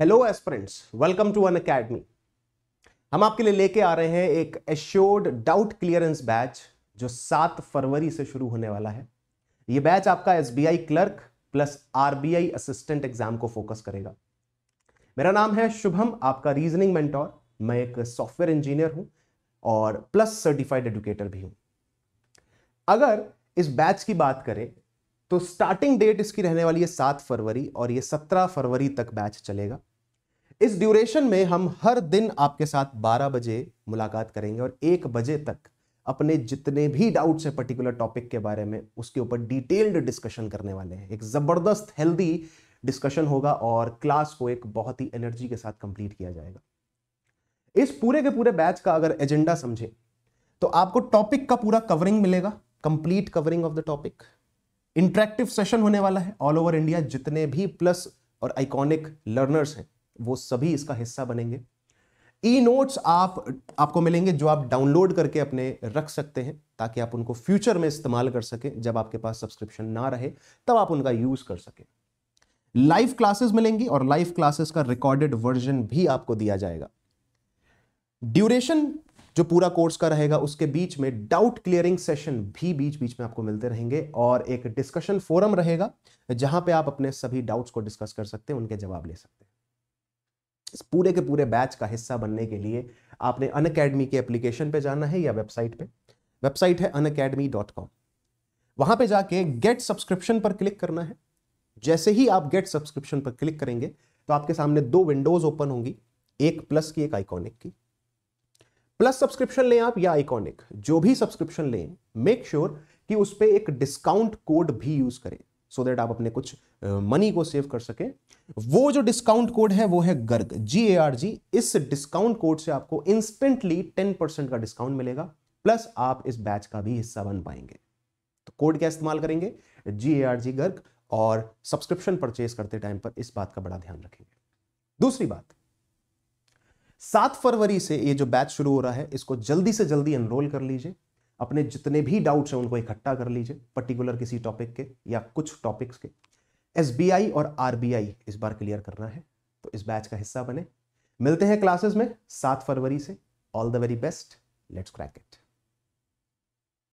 hello aspirants welcome to Unacademy हम आपके लिए लेके आ रहे हैं एक एश्योर्ड डाउट क्लियरेंस बैच जो सात फरवरी से शुरू होने वाला है ये बैच आपका S clerk plus RBI assistant exam को फोकस करेगा मेरा नाम है शुभम आपका रीजनिंग मेंटोर मैं एक सॉफ्टवेयर इंजीनियर हूं और प्लस सर्टिफाइड एडुकेटर भी हूं अगर इस बैच की बात करें तो स्टार्टिंग डेट इसकी रहने वाली है सात फरवरी और ये सत्रह फरवरी तक बैच चलेगा इस ड्यूरेशन में हम हर दिन आपके साथ 12 बजे मुलाकात करेंगे और एक बजे तक अपने जितने भी डाउट्स हैं पर्टिकुलर टॉपिक के बारे में उसके ऊपर डिटेल्ड डिस्कशन करने वाले हैं एक ज़बरदस्त हेल्दी डिस्कशन होगा और क्लास को एक बहुत ही एनर्जी के साथ कंप्लीट किया जाएगा इस पूरे के पूरे बैच का अगर एजेंडा समझे तो आपको टॉपिक का पूरा कवरिंग मिलेगा complete covering of the topic interactive session होने वाला है ऑल ओवर इंडिया जितने भी प्लस और आइकॉनिक लर्नर्स हैं वो सभी इसका हिस्सा बनेंगे ई नोट्स आप आपको मिलेंगे जो आप डाउनलोड करके अपने रख सकते हैं ताकि आप उनको फ्यूचर में इस्तेमाल कर सकें जब आपके पास सब्सक्रिप्शन ना रहे तब आप उनका यूज कर सकें लाइव क्लासेस मिलेंगी और लाइव क्लासेस का रिकॉर्डेड वर्जन भी आपको दिया जाएगा ड्यूरेशन जो पूरा कोर्स का रहेगा उसके बीच में डाउट क्लियरिंग सेशन भी बीच बीच में आपको मिलते रहेंगे और एक डिस्कशन फोरम रहेगा जहां पे आप अपने सभी डाउट्स को डिस्कस कर सकते हैं उनके जवाब ले सकते हैं इस पूरे के पूरे बैच का हिस्सा बनने के लिए आपने अन अकेडमी के एप्लीकेशन पे जाना है या वेबसाइट पे वेबसाइट है अन अकेडमी डॉट कॉम वहां पर जाके गेट सब्सक्रिप्शन पर क्लिक करना है जैसे ही आप गेट सब्सक्रिप्शन पर क्लिक करेंगे तो आपके सामने दो विंडोज ओपन होंगी एक प्लस की एक आइकॉनिक की प्लस सब्सक्रिप्शन लें आप या आइकॉनिक जो भी सब्सक्रिप्शन लें मेक श्योर sure कि उस पर एक डिस्काउंट कोड भी यूज करें सो so दैट आप अपने कुछ मनी को सेव कर सकें वो जो डिस्काउंट कोड है वो है गर्ग जी ए आर जी इस डिस्काउंट कोड से आपको इंस्टेंटली टेन परसेंट का डिस्काउंट मिलेगा प्लस आप इस बैच का भी हिस्सा बन पाएंगे तो कोड क्या इस्तेमाल करेंगे जी ए आर जी गर्ग और सब्सक्रिप्शन परचेज करते टाइम पर इस बात का बड़ा ध्यान रखेंगे दूसरी बात सात फरवरी से ये जो बैच शुरू हो रहा है इसको जल्दी से जल्दी एनरोल कर लीजिए अपने जितने भी डाउट्स हैं उनको इकट्ठा कर लीजिए पर्टिकुलर किसी टॉपिक के या कुछ टॉपिक्स के एस और आर इस बार क्लियर करना है तो इस बैच का हिस्सा बने मिलते हैं क्लासेस में सात फरवरी से all the very best let's crack it